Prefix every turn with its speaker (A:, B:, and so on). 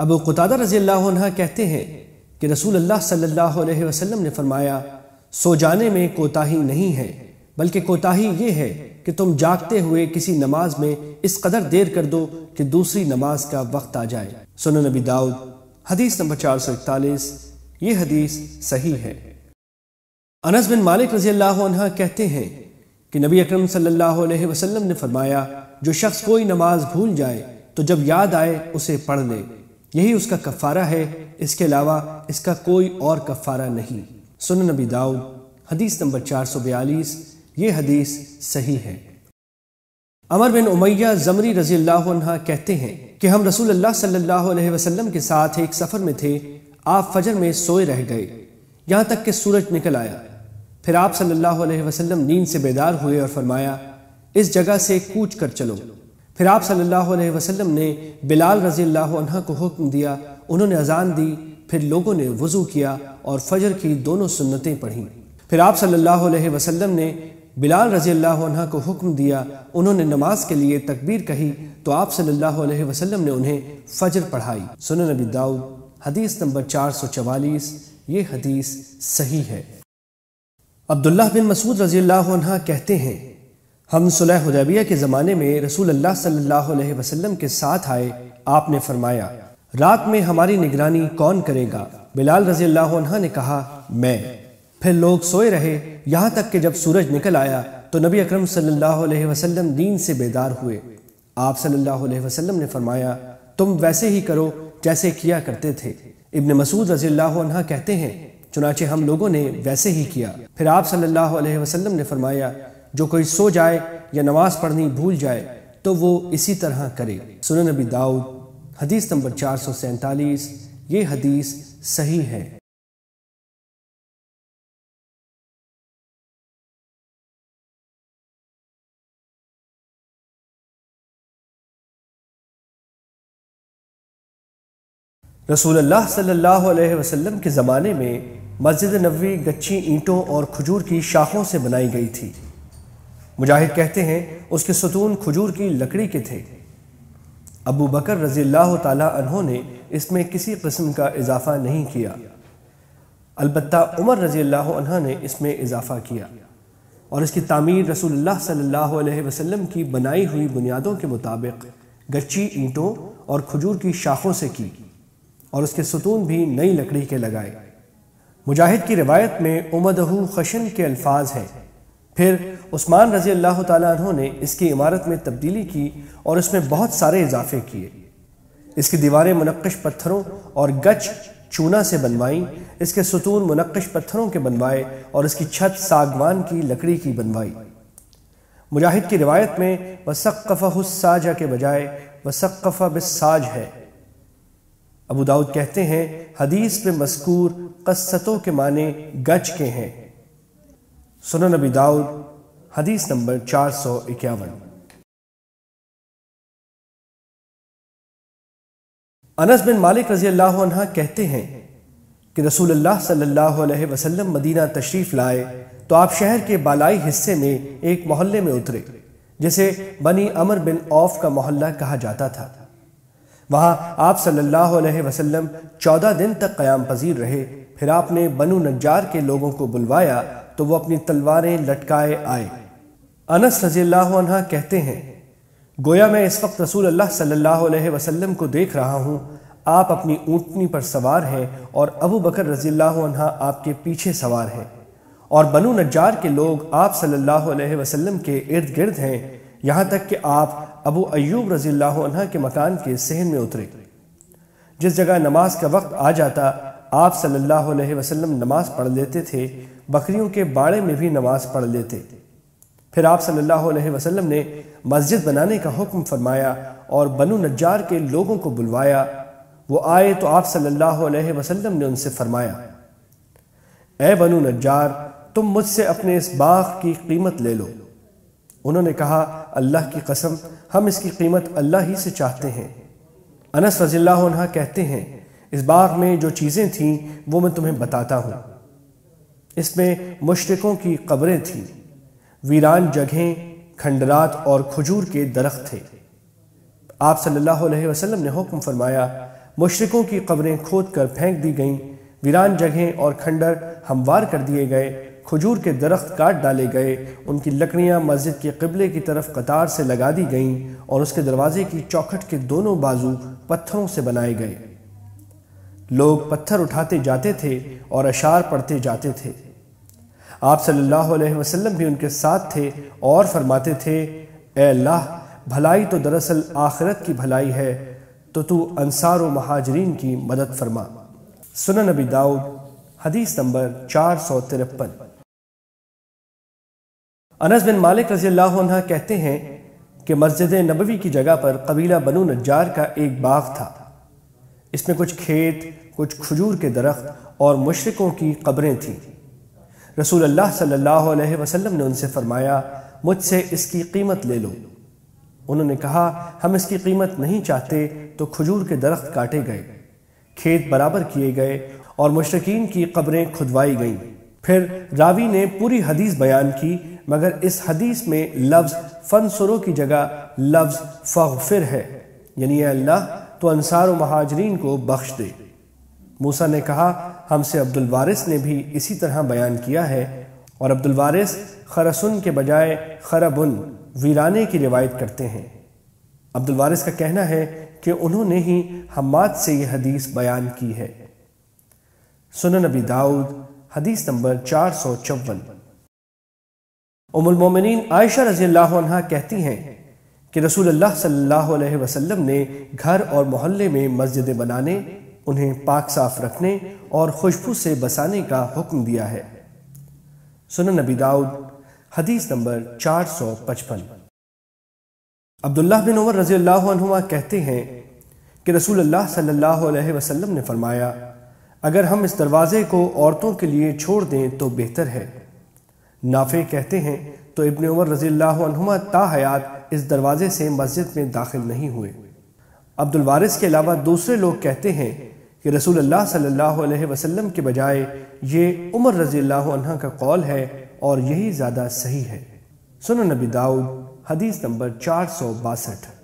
A: अब कुतादा रज़ी अल्लाह कहते हैं कि रसूल अल्लाह सल्लल्लाहु अलैहि वसल्लम ने फरमाया सो जाने में कोताही नहीं है बल्कि कोताही ये है कि तुम जागते हुए किसी नमाज में इस कदर देर कर दो कि दूसरी नमाज का वक्त आ जाए सुनो नबी दाऊद हदीस नंबर चार सौ इकतालीस ये हदीस सही है अनस बिन मालिक रजी अल्लाह कहते हैं कि नबी अक्रम सल्लाम ने फरमाया जो शख्स कोई नमाज भूल जाए तो जब याद आए उसे पढ़ ले यही उसका कफ़ारा है इसके अलावा इसका कोई और कफ़ारा नहीं सुन नबी दाऊद हदीस नंबर 442 ये हदीस सही है अमर बिन उमैया जमरी रजी अल्लाह कहते हैं कि हम रसूल अल्लाह सल्लल्लाहु अलैहि वसल्लम के साथ एक सफ़र में थे आप फजर में सोए रह गए यहाँ तक कि सूरज निकल आया फिर आप सल्लल्लाहु अलैहि वसल्लम नींद से बेदार हुए और फरमाया इस जगह से कूच कर चलो फिर आप सल्लल्लाहु अलैहि वसल्लम ने बिलाल रजी अल्लाह को हुक्म दिया उन्होंने अजान दी फिर लोगों ने वज़ू किया और फजर की दोनों सुन्नतें पढ़ीं फिर आप सल्लल्लाहु अलैहि वसल्लम ने बिलाल रजी अल्लाह को हुक्म दिया उन्होंने नमाज के लिए तकबीर कही तो आप सल्लल्लाहु अलैहि वसल्लम ने उन्हें फजर पढ़ाई सुन नबी दाऊद हदीस नंबर चार सौ चवालीस ये हदीस सही है अब्दुल्ला बिन मसूद रजी अल्लाह कहते हैं हम सुलह हुदैबिया के ज़माने में रसूल अल्लाह सल्लल्लाहु अलैहि वसल्लम के साथ आए आपने फरमाया रात में हमारी निगरानी कौन करेगा बिलाल रजी अल्लाह ने कहा मैं फिर लोग सोए रहे यहाँ तक कि जब सूरज निकल आया तो नबी अकरम सल्लल्लाहु अलैहि वसल्लम दीन से बेदार हुए आप सल्लल्लाहु अलैहि वसल्लम ने फरमाया तुम वैसे ही करो जैसे किया करते थे इब्न मसूद रजी अल्लाह कहते हैं चुनाचे हम लोगों ने वैसे ही किया फिर आप सल्लल्लाहु अलैहि वसल्लम ने फरमाया जो कोई सो जाए या नमाज पढ़नी भूल जाए तो वो इसी तरह करे सुन नबी दाऊद हदीस नंबर चार सौ सैतालीस ये हदीस सही है रसूल अल्लाह सल्लल्लाहु अलैहि वसल्लम के ज़माने में मस्जिद नबी गच्ची ईंटों और खजूर की शाखों से बनाई गई थी मुजाहिद कहते हैं उसके सतून खजूर की लकड़ी के थे अबू बकर रजी तहों ने इसमें किसी कस्म का इजाफा नहीं किया अलबत् उमर रजी अल्लाह ने इसमें इजाफा किया और इसकी तामीर रसूलुल्लाह सल्लल्लाहु अलैहि वसल्लम की बनाई हुई बुनियादों के मुताबिक गच्ची ईंटों और खजूर की शाखों से की और उसके सतून भी नई लकड़ी के लगाए मुजाहिद की रिवायत में उमदहू खशन के अल्फाज हैं फिर उस्मान रजी अल्लाह तु ने इसकी इमारत में तब्दीली की और इसमें बहुत सारे इजाफे किए इसकी दीवारें मनक़ पत्थरों और गच चूना से बनवाई इसके सतून मनक़ पत्थरों के बनवाए और इसकी छत सागवान की लकड़ी की बनवाई मुजाहिद की रिवायत में वसक़फ़ा के बजाय वसक़फ़ा बिसाज है अबू दाऊद कहते हैं हदीस में मस्कूर कस्सतों के माने गच के हैं सुन नबी दाऊद हदीस नंबर चार सौ इक्यावन अनस बिन मालिक रजी अल्लाह कहते हैं कि रसूल अल्लाह सल्लल्लाहु अलैहि वसल्लम मदीना तशरीफ़ लाए तो आप शहर के बालाई हिस्से में एक मोहल्ले में उतरे जिसे बनी अमर बिन औफ का मोहल्ला कहा जाता था वहाँ आप सल्लल्लाहु अलैहि वसल्लम चौदह दिन तक क़याम पजीर रहे फिर आपने बनु नजार के लोगों को बुलवाया तो वो अपनी तलवारें लटकाए आए अनस रजील्ला कहते हैं गोया मैं इस वक्त रसूल अल्लाह सल्लल्लाहु अलैहि वसल्लम को देख रहा हूँ आप अपनी ऊँटनी पर सवार हैं और अबू बकर रजील्ला आपके पीछे सवार हैं और बनु नजार के लोग आप सल्लल्लाहु अलैहि वसल्लम के इर्द गिर्द हैं यहाँ तक कि आप अबू अयूब रजील्ला के मकान के सहन में उतरे जिस जगह नमाज का वक्त आ जाता आप सल्लल्लाहु अलैहि वसल्लम नमाज पढ़ लेते थे बकरियों के बाड़े में भी नमाज पढ़ लेते फिर आप सल्लल्लाहु अलैहि वसल्लम ने मस्जिद बनाने का हुक्म फरमाया और बनु नज्जार के लोगों को बुलवाया वो आए तो आप सल्लल्लाहु अलैहि वसल्लम ने उनसे फरमाया ए बनु नज्जार तुम मुझसे अपने इस बाग की कीमत ले लो उन्होंने कहा अल्लाह की कसम हम इसकी कीमत अल्लाह ही से चाहते हैं अनस रजील्ला कहते हैं इस बाग में जो चीज़ें थीं वो मैं तुम्हें बताता हूँ इसमें मुशरक़ों की कब्रें थीं वीरान जगहें खंडरात और खजूर के दरख्त थे आप सल्लल्लाहु अलैहि वसल्लम ने हुक्म फरमाया मुशरक़ों की कब्रें खोद कर फेंक दी गईं वीरान जगहें और खंडर हमवार कर दिए गए खजूर के दरख्त काट डाले गए उनकी लकड़ियाँ मस्जिद के कबले की तरफ कतार से लगा दी गईं और उसके दरवाजे की चौखट के दोनों बाजू पत्थरों से बनाए गए लोग पत्थर उठाते जाते थे और अशार पढ़ते जाते थे आप सल्लल्लाहु अलैहि वसल्लम भी उनके साथ थे और फरमाते थे ए अल्लाह भलाई तो दरअसल आखिरत की भलाई है तो तू अंसार व महाजरीन की मदद फरमा सुन नबी दाऊद हदीस नंबर चार सौ तिरपन अनस बिन मालिक रजी अल्लाह कहते हैं कि मस्जिद नबवी की जगह पर कबीला बनू नज्जार का एक बाग था इसमें कुछ खेत कुछ खजूर के दरख्त और मशरक़ों की कब्रें थीं रसूल अल्लाह सल्लल्लाहु अलैहि वसल्लम ने उनसे फरमाया मुझसे इसकी कीमत ले लो उन्होंने कहा हम इसकी कीमत नहीं चाहते तो खजूर के दरख्त काटे गए खेत बराबर किए गए और मशरकिन की कब्रें खुदवाई गईं फिर रावी ने पूरी हदीस बयान की मगर इस हदीस में लफ्ज़ सुरों की जगह लफ्ज़ फ़िर है यानी अल्लाह तो अनसार महाजरीन को बख्श दे मूसा ने कहा हमसे अब्दुल वारिस ने भी इसी तरह बयान किया है और अब्दुल वारिस खरसुन के बजाय खरबुन वीराने की रिवायत करते हैं अब्दुल वारिस का कहना है कि उन्होंने ही हमाद से यह हदीस बयान की है सुन नबी दाऊद हदीस नंबर चार सौ चौवन उमुलमोमिन आयशा रजी अल्लाह कहती हैं कि रसूल अल्लाह सल्लल्लाहु अलैहि वसल्लम ने घर और मोहल्ले में मस्जिदें बनाने उन्हें पाक साफ रखने और खुशबू से बसाने का हुक्म दिया है सुन नबी दाऊद हदीस नंबर 455 अब्दुल्ला बिन उमर रजी कहते हैं कि रसूल अल्लाह सल्लल्लाहु अलैहि वसल्लम ने फरमाया अगर हम इस दरवाज़े को औरतों के लिए छोड़ दें तो बेहतर है नाफे कहते हैं तो इबन उमर रजी ता ताहयात इस दरवाज़े से मस्जिद में दाखिल नहीं हुए अब्दुल वारिस के अलावा दूसरे लोग कहते हैं कि रसूल सल्लल्लाहु अलैहि वसल्लम के बजाय ये उमर रज़ी अल्लाह का कौल है और यही ज़्यादा सही है सुन नबी दाऊद हदीस नंबर चार सौ बासठ